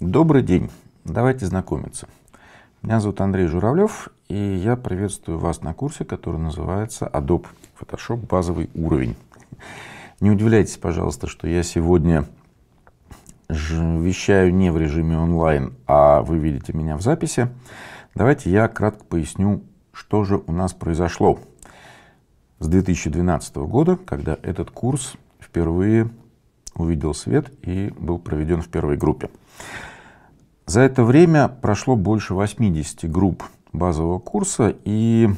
Добрый день, давайте знакомиться. Меня зовут Андрей Журавлев, и я приветствую вас на курсе, который называется Adobe Photoshop базовый уровень. Не удивляйтесь, пожалуйста, что я сегодня вещаю не в режиме онлайн, а вы видите меня в записи. Давайте я кратко поясню, что же у нас произошло с 2012 года, когда этот курс впервые увидел свет и был проведен в первой группе. За это время прошло больше 80 групп базового курса, и,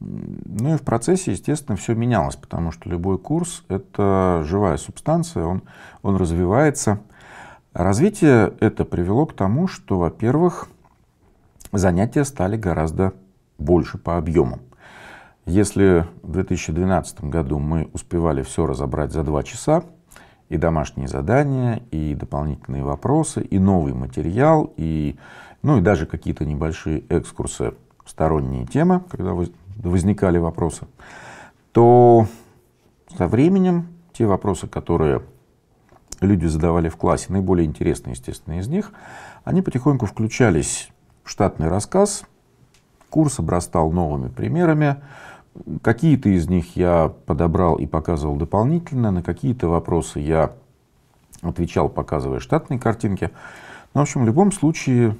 ну и в процессе, естественно, все менялось, потому что любой курс — это живая субстанция, он, он развивается. Развитие это привело к тому, что, во-первых, занятия стали гораздо больше по объему. Если в 2012 году мы успевали все разобрать за два часа, и домашние задания, и дополнительные вопросы, и новый материал, и, ну и даже какие-то небольшие экскурсы в сторонние темы, когда возникали вопросы, то со временем те вопросы, которые люди задавали в классе, наиболее интересные, естественно, из них, они потихоньку включались в штатный рассказ, курс обрастал новыми примерами, Какие-то из них я подобрал и показывал дополнительно, на какие-то вопросы я отвечал, показывая штатные картинки. Но, ну, в общем, в любом случае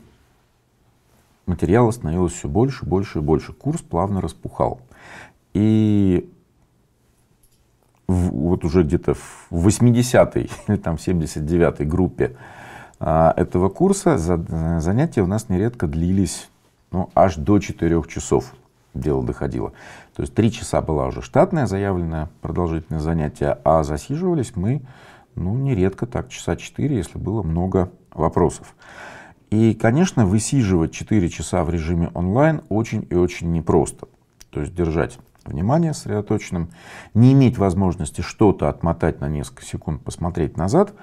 материала становилось все больше, больше и больше. Курс плавно распухал. И в, вот уже где-то в 80-й или там 79-й группе а, этого курса за, занятия у нас нередко длились ну, аж до 4 часов дело доходило. То есть три часа была уже штатная заявленная продолжительность занятия, а засиживались мы, ну, нередко так, часа четыре, если было много вопросов. И, конечно, высиживать 4 часа в режиме онлайн очень и очень непросто. То есть держать внимание сосредоточенным, не иметь возможности что-то отмотать на несколько секунд, посмотреть назад.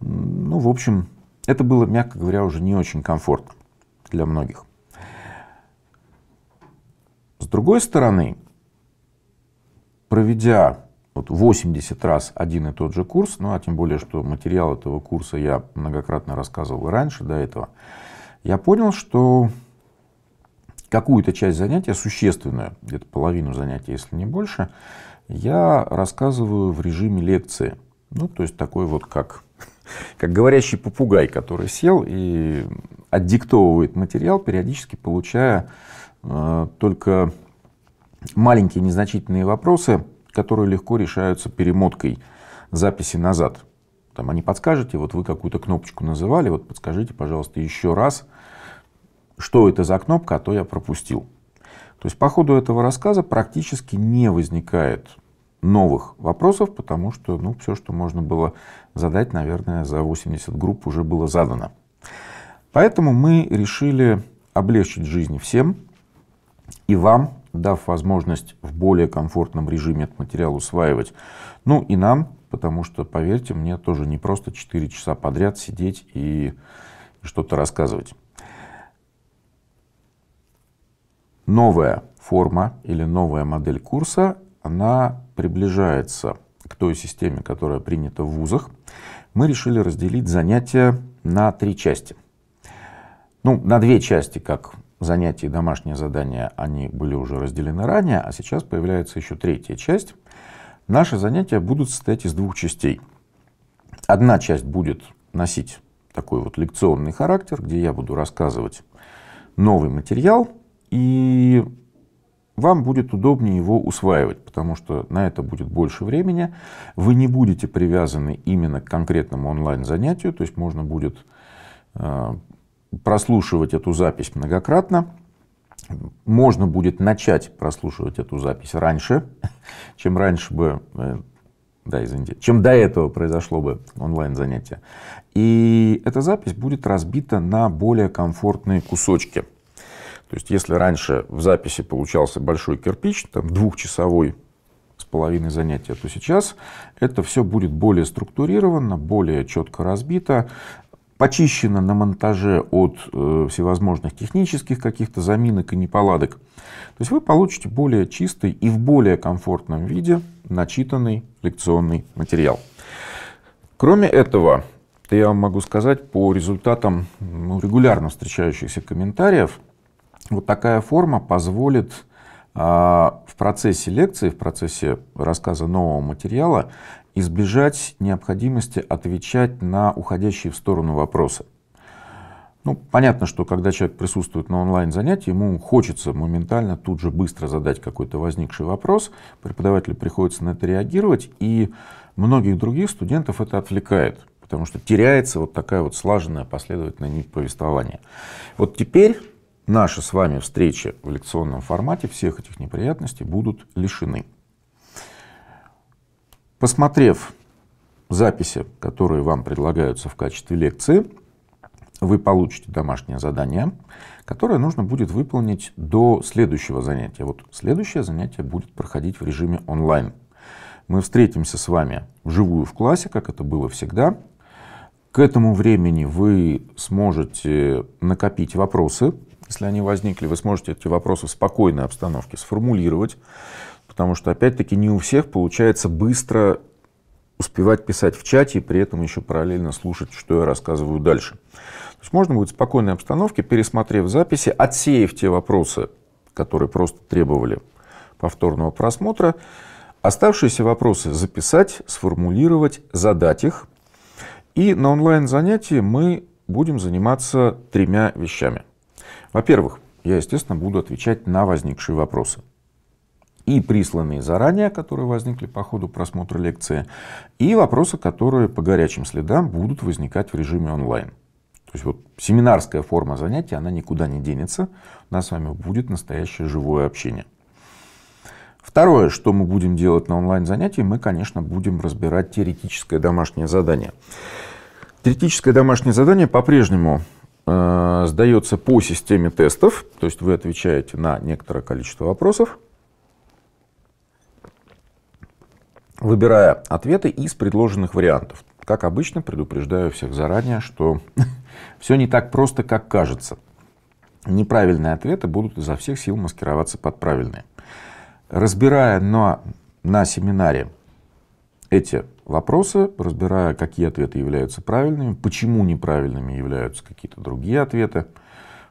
Ну, в общем, это было, мягко говоря, уже не очень комфортно для многих другой стороны, проведя вот 80 раз один и тот же курс, ну а тем более, что материал этого курса я многократно рассказывал раньше до этого, я понял, что какую-то часть занятия, существенную, где-то половину занятия, если не больше, я рассказываю в режиме лекции. Ну, то есть такой вот как, как говорящий попугай, который сел и отдиктовывает материал, периодически получая э, только маленькие незначительные вопросы, которые легко решаются перемоткой записи назад. Там, они подскажете, вот вы какую-то кнопочку называли, вот подскажите, пожалуйста, еще раз, что это за кнопка, а то я пропустил. То есть по ходу этого рассказа практически не возникает новых вопросов, потому что ну, все, что можно было задать, наверное, за 80 групп уже было задано. Поэтому мы решили облегчить жизнь всем, и вам, дав возможность в более комфортном режиме этот материал усваивать. Ну и нам, потому что, поверьте мне, тоже не просто 4 часа подряд сидеть и что-то рассказывать. Новая форма или новая модель курса, она приближается к той системе, которая принята в вузах. Мы решили разделить занятия на три части. Ну, на две части, как занятия и домашние задания, они были уже разделены ранее, а сейчас появляется еще третья часть. Наши занятия будут состоять из двух частей. Одна часть будет носить такой вот лекционный характер, где я буду рассказывать новый материал, и вам будет удобнее его усваивать, потому что на это будет больше времени. Вы не будете привязаны именно к конкретному онлайн-занятию, то есть можно будет э, прослушивать эту запись многократно. Можно будет начать прослушивать эту запись раньше, чем раньше бы, э, да, извините, чем до этого произошло бы онлайн-занятие. И эта запись будет разбита на более комфортные кусочки. То есть, если раньше в записи получался большой кирпич, там двухчасовой с половиной занятия, то сейчас это все будет более структурировано, более четко разбито почищена на монтаже от э, всевозможных технических каких-то заминок и неполадок. То есть вы получите более чистый и в более комфортном виде начитанный лекционный материал. Кроме этого, я вам могу сказать по результатам ну, регулярно встречающихся комментариев, вот такая форма позволит э, в процессе лекции, в процессе рассказа нового материала избежать необходимости отвечать на уходящие в сторону вопросы. Ну, понятно, что когда человек присутствует на онлайн-занятии, ему хочется моментально тут же быстро задать какой-то возникший вопрос, преподавателю приходится на это реагировать, и многих других студентов это отвлекает, потому что теряется вот такая вот слаженная последовательная нить повествования. Вот теперь наши с вами встречи в лекционном формате всех этих неприятностей будут лишены. Посмотрев записи, которые вам предлагаются в качестве лекции, вы получите домашнее задание, которое нужно будет выполнить до следующего занятия. Вот следующее занятие будет проходить в режиме онлайн. Мы встретимся с вами вживую в классе, как это было всегда. К этому времени вы сможете накопить вопросы, если они возникли, вы сможете эти вопросы в спокойной обстановке сформулировать, потому что, опять-таки, не у всех получается быстро успевать писать в чате и при этом еще параллельно слушать, что я рассказываю дальше. То есть можно будет в спокойной обстановке, пересмотрев записи, отсеяв те вопросы, которые просто требовали повторного просмотра, оставшиеся вопросы записать, сформулировать, задать их. И на онлайн-занятии мы будем заниматься тремя вещами. Во-первых, я, естественно, буду отвечать на возникшие вопросы. И присланные заранее, которые возникли по ходу просмотра лекции, и вопросы, которые по горячим следам будут возникать в режиме онлайн. То есть вот семинарская форма занятия, она никуда не денется. У нас с вами будет настоящее живое общение. Второе, что мы будем делать на онлайн-занятии, мы, конечно, будем разбирать теоретическое домашнее задание. Теоретическое домашнее задание по-прежнему Э, сдается по системе тестов, то есть вы отвечаете на некоторое количество вопросов, выбирая ответы из предложенных вариантов. Как обычно, предупреждаю всех заранее, что все не так просто, как кажется. Неправильные ответы будут изо всех сил маскироваться под правильные. Разбирая на, на семинаре эти вопросы, разбирая, какие ответы являются правильными, почему неправильными являются какие-то другие ответы,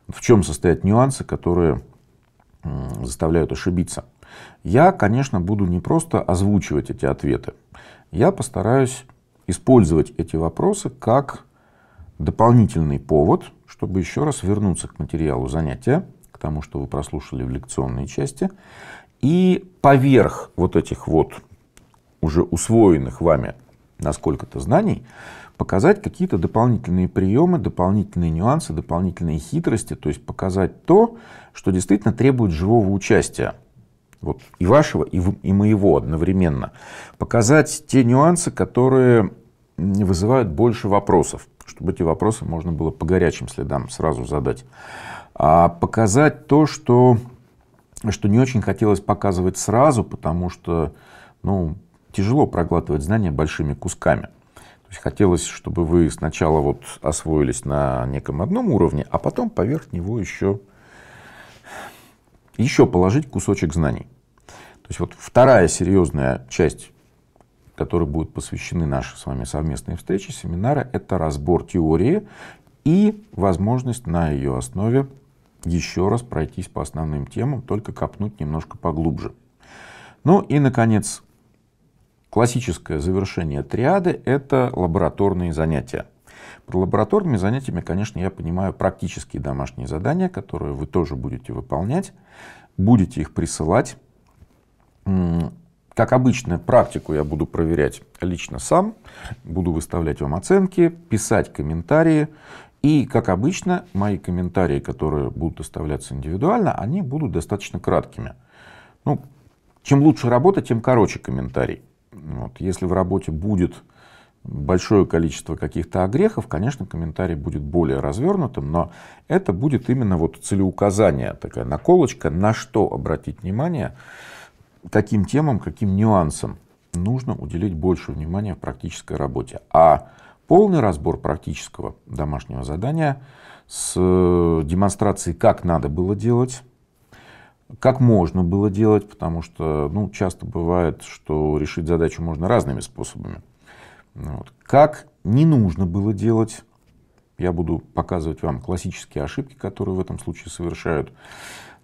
в чем состоят нюансы, которые заставляют ошибиться. Я, конечно, буду не просто озвучивать эти ответы. Я постараюсь использовать эти вопросы как дополнительный повод, чтобы еще раз вернуться к материалу занятия, к тому, что вы прослушали в лекционной части, и поверх вот этих вот уже усвоенных вами насколько-то знаний, показать какие-то дополнительные приемы, дополнительные нюансы, дополнительные хитрости, то есть показать то, что действительно требует живого участия. Вот и вашего, и, и моего одновременно. Показать те нюансы, которые вызывают больше вопросов, чтобы эти вопросы можно было по горячим следам сразу задать. А показать то, что, что не очень хотелось показывать сразу, потому что ну, тяжело проглатывать знания большими кусками. То есть хотелось, чтобы вы сначала вот освоились на неком одном уровне, а потом поверх него еще, еще положить кусочек знаний. То есть вот вторая серьезная часть, которой будет посвящены наши с вами совместные встречи, семинары, это разбор теории и возможность на ее основе еще раз пройтись по основным темам, только копнуть немножко поглубже. Ну и, наконец, Классическое завершение триады – это лабораторные занятия. Под лабораторными занятиями, конечно, я понимаю практические домашние задания, которые вы тоже будете выполнять, будете их присылать. Как обычно, практику я буду проверять лично сам, буду выставлять вам оценки, писать комментарии. И, как обычно, мои комментарии, которые будут оставляться индивидуально, они будут достаточно краткими. Ну, чем лучше работа, тем короче комментарий. Вот. Если в работе будет большое количество каких-то огрехов, конечно, комментарий будет более развернутым, но это будет именно вот целеуказание, такая наколочка, на что обратить внимание, каким темам, каким нюансам нужно уделить больше внимания в практической работе. А полный разбор практического домашнего задания с демонстрацией, как надо было делать, как можно было делать, потому что ну, часто бывает, что решить задачу можно разными способами. Ну вот. Как не нужно было делать, я буду показывать вам классические ошибки, которые в этом случае совершают.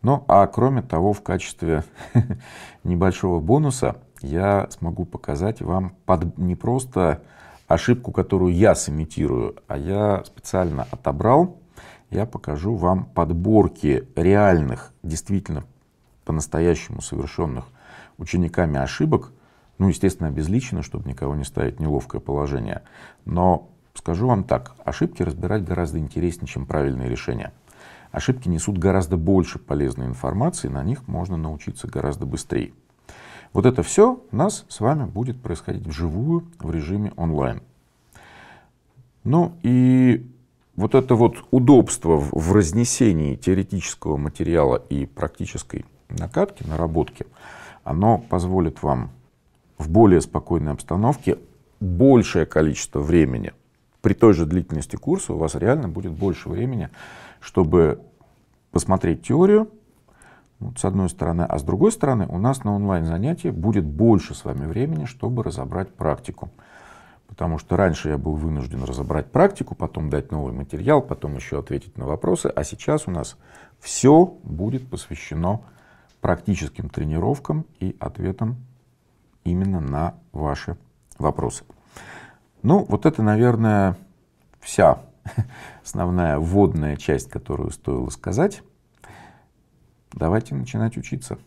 Ну а кроме того, в качестве небольшого бонуса я смогу показать вам под, не просто ошибку, которую я сымитирую, а я специально отобрал я покажу вам подборки реальных, действительно по-настоящему совершенных учениками ошибок, ну, естественно, обезличено, чтобы никого не ставить неловкое положение. Но скажу вам так, ошибки разбирать гораздо интереснее, чем правильные решения. Ошибки несут гораздо больше полезной информации, на них можно научиться гораздо быстрее. Вот это все у нас с вами будет происходить вживую в режиме онлайн. Ну и вот это вот удобство в разнесении теоретического материала и практической накатки, наработки, оно позволит вам в более спокойной обстановке большее количество времени. При той же длительности курса у вас реально будет больше времени, чтобы посмотреть теорию, вот ну, с одной стороны, а с другой стороны у нас на онлайн-занятии будет больше с вами времени, чтобы разобрать практику. Потому что раньше я был вынужден разобрать практику, потом дать новый материал, потом еще ответить на вопросы, а сейчас у нас все будет посвящено практическим тренировкам и ответам именно на ваши вопросы. Ну, вот это, наверное, вся основная вводная часть, которую стоило сказать. Давайте начинать учиться.